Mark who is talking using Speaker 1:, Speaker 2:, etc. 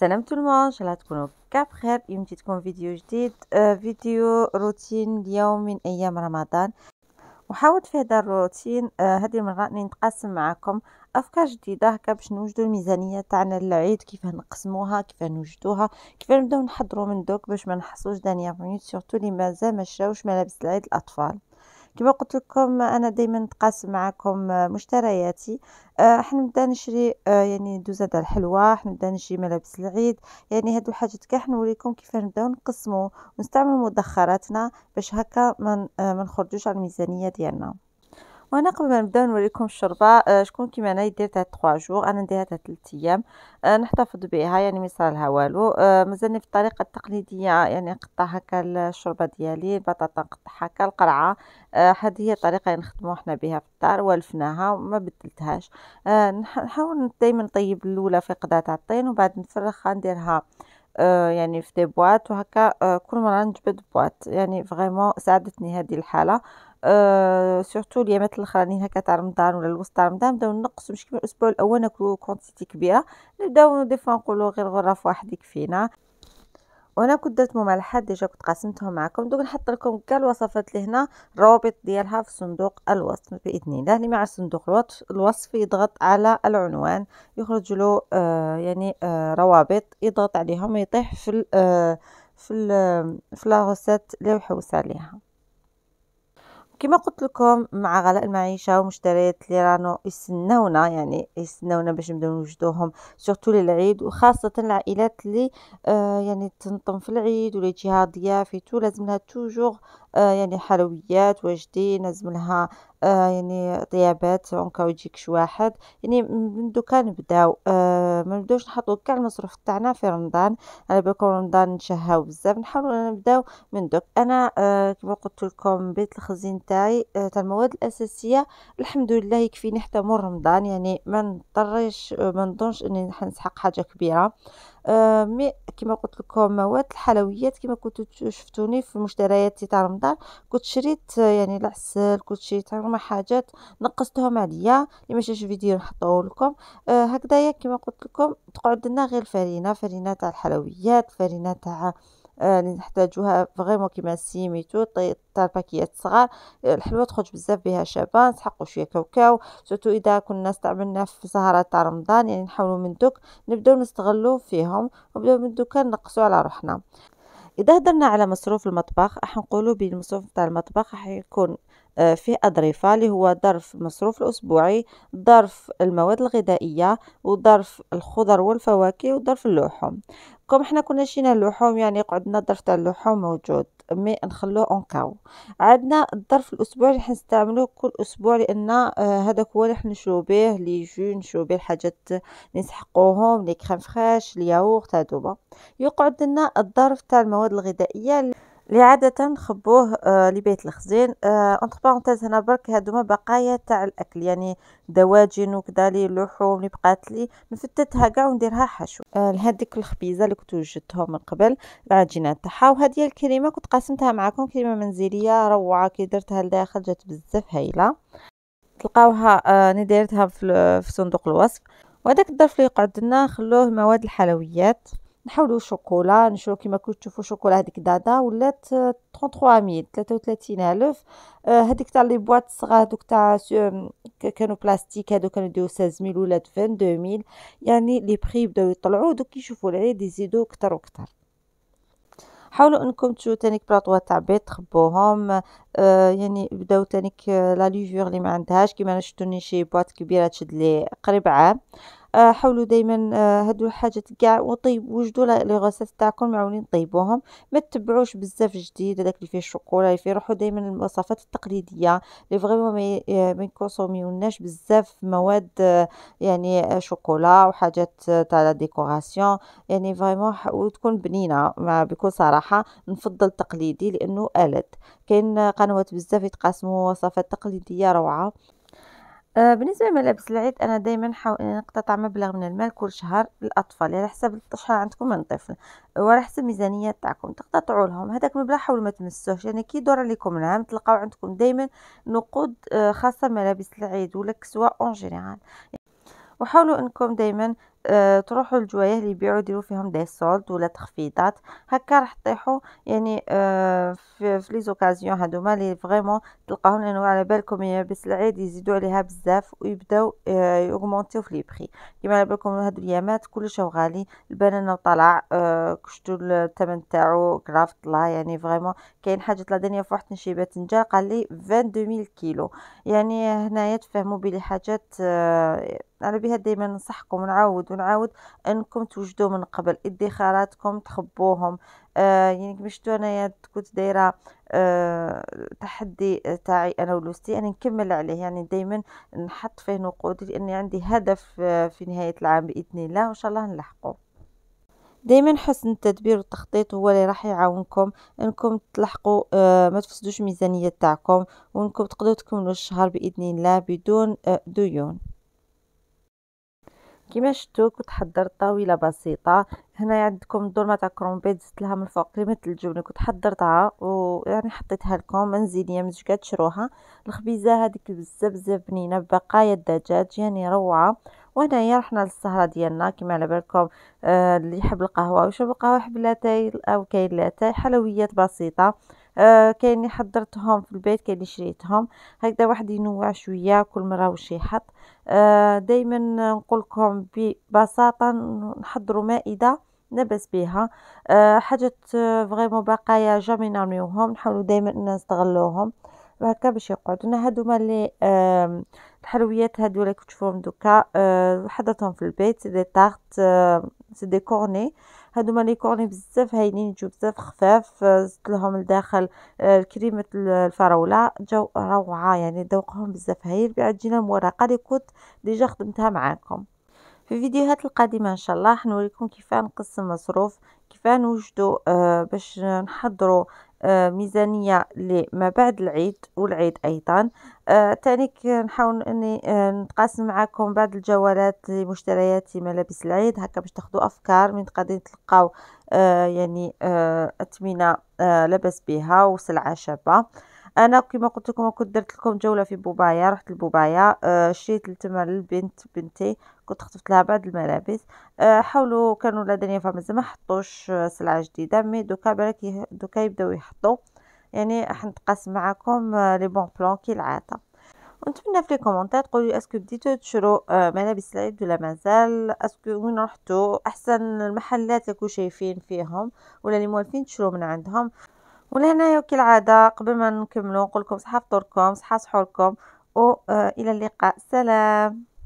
Speaker 1: السلام تو المون ان شاء الله تكونوا كاع خير اليوم جيتكم فيديو جديد آه فيديو روتين اليوم من ايام رمضان وحاولت في هذا الروتين آه هذه المره اني نتقاسم معكم افكار جديده هكا باش نوجدوا الميزانيه تاعنا للعيد كيف نقسموها كيف نوجدوها كيف نبداو نحضروا من دوك باش ما نحصلوش دانيير مينوت سورتو اللي مازال ما شراوش ملابس العيد الاطفال كما قلت لكم انا دائما نتقاسم معكم آه، مشترياتي آه، حنبدا نشري آه، يعني دوزة الحلوه الحلوى حنبدا نشري ملابس العيد يعني هادو الحاجات كاع حنوريكم كيف نبداو نقسمو ونستعملو مدخراتنا باش هكا ما نخرجوش على الميزانيه ديالنا وهنا قبل ما نبداو نوريكم الشربه آه، شكون كيما انا يدير تاع 3 جوغ انا نديرها تاع 3 ايام آه، نحتفظ بها يعني ما يصرالها والو آه، مازالني في الطريقه التقليديه يعني نقطع هكا الشربه ديالي البطاطا نقطع هكا القرعه هذه هي الطريقه اللي نخدمو حنا بها في الدار والفناها وما بدلتهاش نحاول دائما نطيب الاولى في قدا تاع الطين وبعد نفرخها نديرها يعني في دي بواط وهكا كل مره نجبد بواط يعني فريمون ساعدتني هذه الحاله آه، سورتو اليامات الاخرانيين هكا تاع رمضان ولا الوسط تاع رمضان نبداو نقصو مش كيما الاسبوع الاول ناكلو كونتيتي كبيره نبداو فوا نقولو غير غرف واحد يكفينا وانا كنت درت الحد ديجا كنت قاسمتهم معكم دوك نحط لكم كاع الوصفات اللي هنا الروابط ديالها في صندوق الوصف باذن الله اللي مع صندوق الوصف يضغط على العنوان يخرج له آه يعني آه روابط يضغط عليهم يطيح في آه في ال آه، في لاغوسات اللي يحوس عليها كما قلت لكم مع غلاء المعيشه ومشتريات اللي رانو يستناونا يعني يستناونا باش نبداو نوجدوهم سورتو للعيد وخاصه العائلات اللي آه يعني تنطم في العيد ولا يجيها ضياف لازم لها توجور آه، يعني حلويات واجدي لها آه، يعني طيابات عنكا ويجيك شي واحد يعني من دوكا نبداو آه، ما نبداوش نحطوا كاع المصروف تاعنا في رمضان على بالكم رمضان نشهاو بزاف نحاولوا نبداو من دوك انا كما قلت لكم بيت الخزين تاعي تاع المواد الاساسيه الحمد لله يكفيني حتى مور رمضان يعني ما نضطرش ما نظنش اني نسحق حاجه كبيره آه مي كما قلت لكم مواد الحلويات كما كنتو شفتوني في المشتريات تاع رمضان كنت شريت آه، يعني العسل كنت شريت هما حاجات نقصتهم عليا اللي ما شاش فيديو نحطه لكم آه هكذايا كما قلت لكم تقعد لنا غير فرينه فرينه تاع الحلويات فرينه تاع آه، اللي نحتاجوها فريمون كيما سيميتو تاع الباكيات الصغار الحلوه آه، تخرج بزاف بها شابه نسحقوا شويه كاوكاو سورتو اذا كنا استعملناه في سهرات تاع رمضان يعني نحاولوا من دوك نبداو نستغلوا فيهم ونبداو من دوك نقصوا على روحنا اذا هضرنا على مصروف المطبخ راح نقولوا بين المصروف تاع المطبخ راح يكون آه، فيه أضرفة اللي هو ظرف المصروف الأسبوعي ظرف المواد الغذائية وظرف الخضر والفواكه وظرف اللحوم كوم حنا كنا شينا اللحوم يعني قعدنا الظرف تاع اللحوم موجود مي نخلوه اون كاو عندنا الظرف الاسبوع اللي حنستعملوه كل اسبوع لان آه، هذاك هو اللي حنشرو به لي جو نشرو به الحاجات اللي نسحقوهم لي كريم فريش الياغورت هادوما يقعد لنا الظرف تاع المواد الغذائيه اللي عاده نخبوه آه، لبيت الخزين اونتر آه بارونتيز هنا برك هادوما بقايا تاع الاكل يعني دواجن وكذا لي اللحوم اللي بقات لي نفتتها كاع ونديرها حشو آه لهاديك الخبيزه اللي كنت وجدتهم من قبل العجينه تاعها وهذه الكريمه كنت قاسمتها معكم كريمه منزليه روعه كي درتها لداخل جات بزاف هايله تلقاوها آه انا دايرتها في, في صندوق الوصف وهذاك الظرف اللي يقعد لنا خلوه مواد الحلويات نحاولوا شوكولا نشرو كيما كنتو تشوفوا شوكولا هذيك دادا ولات 33000 33000 هذيك تاع لي بواط صغار دوك تاع كانوا بلاستيك هادو كانوا ديو 16000 ولات 22000 يعني لي بري بداو يطلعوا دوك يشوفوا العيد يزيدوا كتر واكثر حاولوا انكم تشو تانيك بلاطوا تاع بيض تخبوهم آه يعني بداو تانيك آه، لا ليفور اللي ما عندهاش كيما انا شفتوني شي بواط كبيره تشد لي قريب عام حاولوا دائما آه، هادو الحاجات كاع وطيب وجدوا لي غوسيت تاعكم معاونين طيبوهم ما تبعوش بزاف جديد هذاك اللي فيه الشوكولا اللي فيه روحوا دائما الوصفات التقليديه اللي فريمون ما آه، يكونسوميوناش بزاف مواد آه، يعني شوكولا وحاجات تاع لا ديكوراسيون يعني فريمون وتكون بنينه مع بكل صراحه نفضل تقليدي لانه الد كاين قنوات بزاف يتقاسموا وصفات تقليديه روعه آه، بالنسبه لملابس العيد انا دائما نحاول اني نقتطع مبلغ من المال كل شهر للاطفال على يعني حسب الشهر عندكم من طفل وعلى حسب الميزانيه تاعكم تقتطعوا لهم هذاك المبلغ حاولوا ما تمسوهش يعني كي يدور عليكم العام تلقاو عندكم دائما نقود آه، خاصه ملابس العيد ولا كسوه اون جينيرال وحاولوا انكم دائما آه، تروحوا للجوايه اللي يبيعوا يديروا فيهم دي سولد ولا تخفيضات هكا راح تطيحوا يعني آه، في لي زوكازيون هذوما اللي فريمون تلقاهم لانه على بالكم يلبس العيد يزيدوا عليها بزاف ويبداو أه يوغمونتيو في لي بري كيما على بالكم هاد اليامات كلش غالي البنانه وطلع آه، كشتو الثمن تاعو كراف طلع يعني فريمون كاين حاجه طلع دنيا في واحد نشيبه تنجار قال لي 22000 كيلو يعني هنايا تفهموا بلي حاجات على بها دائما ننصحكم ونعاود ونعاود انكم توجدوا من قبل ادخاراتكم تخبوهم آه يعني كما شفتوا انايا كنت دايره آه تحدي تاعي انا ولوستي انا نكمل عليه يعني دائما نحط فيه نقود لاني عندي هدف آه، في نهايه العام باذن الله وان شاء الله نلحقه دائما حسن التدبير والتخطيط هو اللي راح يعاونكم انكم تلحقوا آه ما تفسدوش الميزانيه تاعكم وانكم تقدروا تكملوا الشهر باذن الله بدون آه ديون كما شفتوا كنت حضرت طاوله بسيطه هنا عندكم الدولمه تاع كرومبيت زدت لها من الفوق قيمه الجبنه كنت حضرتها ويعني حطيتها لكم منزليه مش كتشروها الخبيزه هذيك بزاف بزاف بنينه بقايا الدجاج يعني روعه وهنايا رحنا للسهره ديالنا كما على بالكم آه اللي يحب القهوه ويشرب القهوه يحب لاتاي او كاين لاتاي حلويات بسيطه آه كاين اللي حضرتهم في البيت كاين اللي شريتهم هكذا واحد ينوع شويه كل مره وش يحط آه دائما نقول لكم ببساطه نحضروا مائده لاباس بها آه حاجه فريمون بقايا جامي نرميوهم نحاولوا دائما نستغلوهم وهكا باش يقعدوا هادوما لي آه الحلويات هادو اللي كنت تشوفوهم دوكا آه حضرتهم في البيت دي تارت آه سي دي كورني آه هادوما لي كورني بزاف هايلين جو بزاف خفاف آه، زدت لهم لداخل آه، كريمه الفراوله جو روعه يعني ذوقهم بزاف هايل بعجينه مورقه لي كنت ديجا خدمتها معاكم في الفيديوهات القادمه ان شاء الله حنوريكم كيفاه نقسم مصروف كيفاه نوجدوا آه، باش نحضروا آه، ميزانية لما بعد العيد والعيد أيضا آه، تاني كنحاول اني آه، نتقاسم معكم بعض الجولات لمشتريات ملابس العيد هكا باش تاخذوا افكار من غادي تلقاو يعني اثمنه لاباس بها وسلعه شابه انا كما قلت لكم كنت درت لكم جوله في بوبايا رحت لبوبايا آه، شريت التمر للبنت بنتي كنت خطفت لها بعض الملابس آه، حاولوا كانوا لا دنيا فما زعما حطوش آه، سلعه جديده مي دوكا بالك دوكا يبداو يحطوا يعني راح نتقاسم معكم لي بون بلون كي العاده ونتمنى في لي كومونتير تقولوا لي اسكو بديتو تشرو ملابس العيد ولا مازال اسكو وين رحتو احسن المحلات اللي شايفين فيهم ولا اللي موالفين تشرو من عندهم ولهنايا كالعاده قبل ما نكملو نقول لكم صحه فطوركم صحه سحوركم والى آه، اللقاء سلام